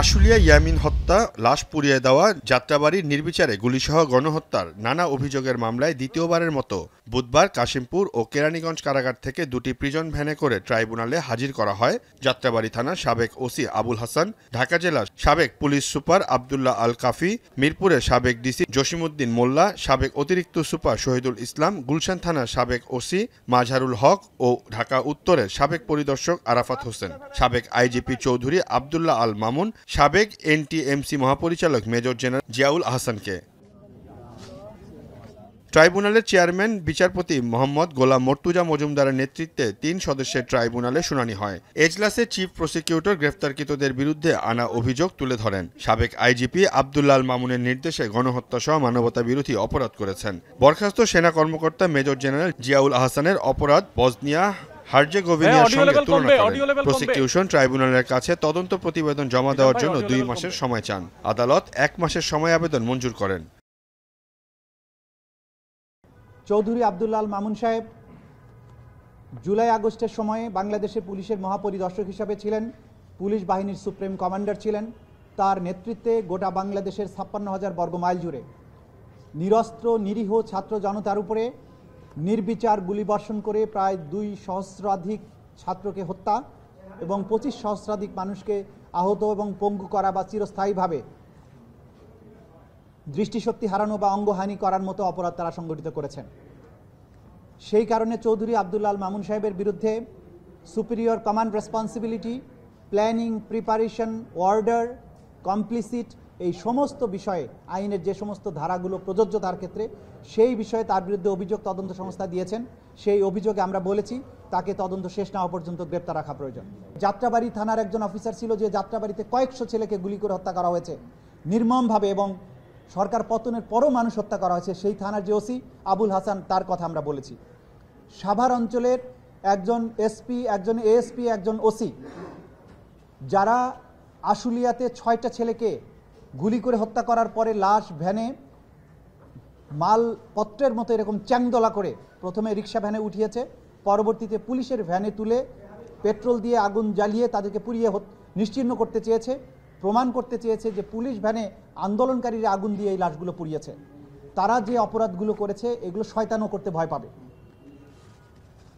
আশুলিয়া ইয়ামিন হত্যা লাশ পুড়িয়ে দেওয়া যাত্রাবাড়ির নির্বিচারে গুলিসহ গণহত্যার নানা অভিযোগের মামলায় দ্বিতীয়বারের মতো বুধবার কাশিমপুর ও কেরানীগঞ্জ কারাগার থেকে দুটি প্রিজন ভ্যানে করে ট্রাইব্যুনালে হাজির করা হয় যাত্রাবাড়ি থানার সাবেক ওসি আবুল হাসান ঢাকা জেলার সাবেক পুলিশ সুপার আবদুল্লাহ আল কাফি মিরপুরের সাবেক ডিসি জসিমুদ্দিন মোল্লা সাবেক অতিরিক্ত সুপার শহীদুল ইসলাম গুলশান থানার সাবেক ওসি মাঝারুল হক ও ঢাকা উত্তরের সাবেক পরিদর্শক আরাফাত হোসেন সাবেক আইজিপি চৌধুরী আবদুল্লাহ আল মামুন সাবেক এনটিএমসি মহাপরিচালক মেজর জেনারেল জিয়াউল আহসানকে ট্রাইব্যুনালের চেয়ারম্যান বিচারপতি মোহাম্মদ গোলাম মর্তুজা মজুমদারের নেতৃত্বে তিন সদস্যের ট্রাইব্যুনালে শুনানি হয় এজলাসে চিফ প্রসিকিউটর গ্রেফতারকৃতদের বিরুদ্ধে আনা অভিযোগ তুলে ধরেন সাবেক আইজিপি আবদুল্লাল মামুনের নির্দেশে গণহত্যা সহ মানবতা বিরোধী অপরাধ করেছেন বরখাস্ত সেনা কর্মকর্তা মেজর জেনারেল জিয়াউল আহসানের অপরাধ বজনিয়া হার্জেগোভিনিয়া হ্যাঁ, সঙ্গে তুলনা করেন প্রসিকিউশন ট্রাইব্যুনালের কাছে তদন্ত প্রতিবেদন জমা দেওয়ার জন্য দুই মাসের সময় চান আদালত এক মাসের সময় আবেদন মঞ্জুর করেন চৌধুরী মামুন সাহেব জুলাই আগস্টের সময়ে বাংলাদেশে পুলিশের মহাপরিদর্শক হিসাবে ছিলেন পুলিশ বাহিনীর সুপ্রিম কমান্ডার ছিলেন তার নেতৃত্বে গোটা বাংলাদেশের ছাপ্পান্ন হাজার বর্গমাইল জুড়ে নিরস্ত্র নিরীহ ছাত্র জনতার উপরে নির্বিচার গুলিবর্ষণ করে প্রায় দুই সহস্রাধিক ছাত্রকে হত্যা এবং পঁচিশ সহস্রাধিক মানুষকে আহত এবং পঙ্গু করা বা চিরস্থায়ীভাবে দৃষ্টিশক্তি হারানো বা অঙ্গহানি করার মতো অপরাধ তারা সংগঠিত করেছেন সেই কারণে চৌধুরী আবদুল্লাল মামুন সাহেবের বিরুদ্ধে superior command responsibility planning preparation order complicit এই সমস্ত বিষয়ে আইনের যে সমস্ত ধারাগুলো প্রযোজ্য তার ক্ষেত্রে সেই বিষয়ে তার বিরুদ্ধে অভিযোগ তদন্ত সংস্থা দিয়েছেন সেই অভিযোগে আমরা বলেছি তাকে তদন্ত শেষ না হওয়া পর্যন্ত গ্রেপ্তার রাখা প্রয়োজন যাত্রাবাড়ি থানার একজন অফিসার ছিল যে যাত্রাবাড়িতে কয়েকশো ছেলেকে গুলি করে হত্যা করা হয়েছে নির্মমভাবে এবং সরকার পতনের পরও মানুষ হত্যা করা হয়েছে সেই থানার যে ওসি আবুল হাসান তার কথা আমরা বলেছি সাভার অঞ্চলের একজন এসপি একজন এএসপি একজন ওসি যারা আশুলিয়াতে ছয়টা ছেলেকে গুলি করে হত্যা করার পরে লাশ ভ্যানে মালপত্রের মতো এরকম চ্যাংদলা করে প্রথমে রিক্সা ভ্যানে উঠিয়েছে পরবর্তীতে পুলিশের ভ্যানে তুলে পেট্রোল দিয়ে আগুন জ্বালিয়ে তাদেরকে পুড়িয়ে নিশ্চিহ্ন করতে চেয়েছে প্রমাণ করতে চেয়েছে যে পুলিশ ভ্যানে আন্দোলনকারীরা আগুন দিয়ে এই লাশগুলো পুড়িয়েছে তারা যে অপরাধগুলো করেছে এগুলো শয়তানও করতে ভয় পাবে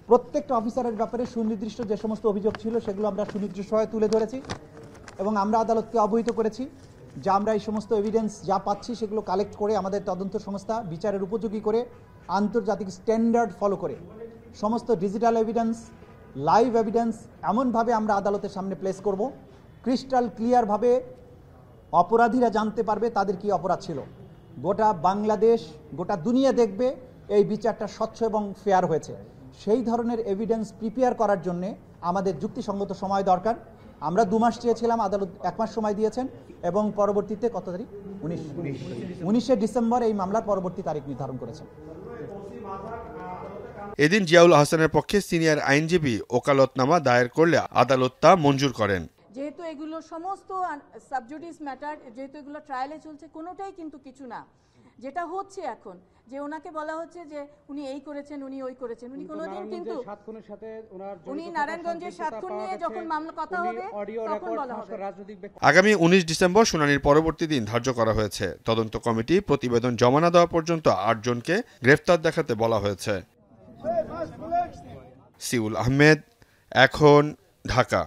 প্রত্যেকটা অফিসারের ব্যাপারে সুনির্দিষ্ট যে সমস্ত অভিযোগ ছিল সেগুলো আমরা সুনির্দিষ্টভাবে তুলে ধরেছি এবং আমরা আদালতকে অবহিত করেছি যা আমরা এই সমস্ত এভিডেন্স যা পাচ্ছি সেগুলো কালেক্ট করে আমাদের তদন্ত সংস্থা বিচারের উপযোগী করে আন্তর্জাতিক স্ট্যান্ডার্ড ফলো করে সমস্ত ডিজিটাল এভিডেন্স লাইভ এভিডেন্স এমনভাবে আমরা আদালতের সামনে প্লেস করব ক্রিস্টাল ক্লিয়ারভাবে অপরাধীরা জানতে পারবে তাদের কি অপরাধ ছিল গোটা বাংলাদেশ গোটা দুনিয়া দেখবে এই বিচারটা স্বচ্ছ এবং ফেয়ার হয়েছে সেই ধরনের এভিডেন্স প্রিপেয়ার করার জন্যে আমাদের যুক্তিসঙ্গত সময় দরকার আমরা দু মাস চেয়েছিলাম আদালত এক মাস সময় দিয়েছেন এবং পরবর্তীতে কত তারিখ উনিশ উনিশে ডিসেম্বর এই মামলার পরবর্তী তারিখ নির্ধারণ করেছেন এদিন জিয়াউল হাসানের পক্ষে সিনিয়র আইনজীবী ওকালতনামা দায়ের করলে আদালত তা মঞ্জুর করেন যেহেতু এগুলো সমস্ত সাবজুডিস ম্যাটার যেহেতু এগুলো ট্রায়ালে চলছে কোনোটাই কিন্তু কিছু না যেটা হচ্ছে এখন যে ওনাকে বলা হচ্ছে যে উনি এই করেছেন উনি ওই করেছেন উনি কোনোদিন কিন্তু উনি নারায়ণগঞ্জের সাতক্ষণ নিয়ে যখন মামলা কথা হবে তখন বলা হবে আগামী উনিশ ডিসেম্বর শুনানির পরবর্তী দিন ধার্য করা হয়েছে তদন্ত কমিটি প্রতিবেদন জমা না দেওয়া পর্যন্ত আটজনকে গ্রেফতার দেখাতে বলা হয়েছে সিউল আহমেদ এখন ঢাকা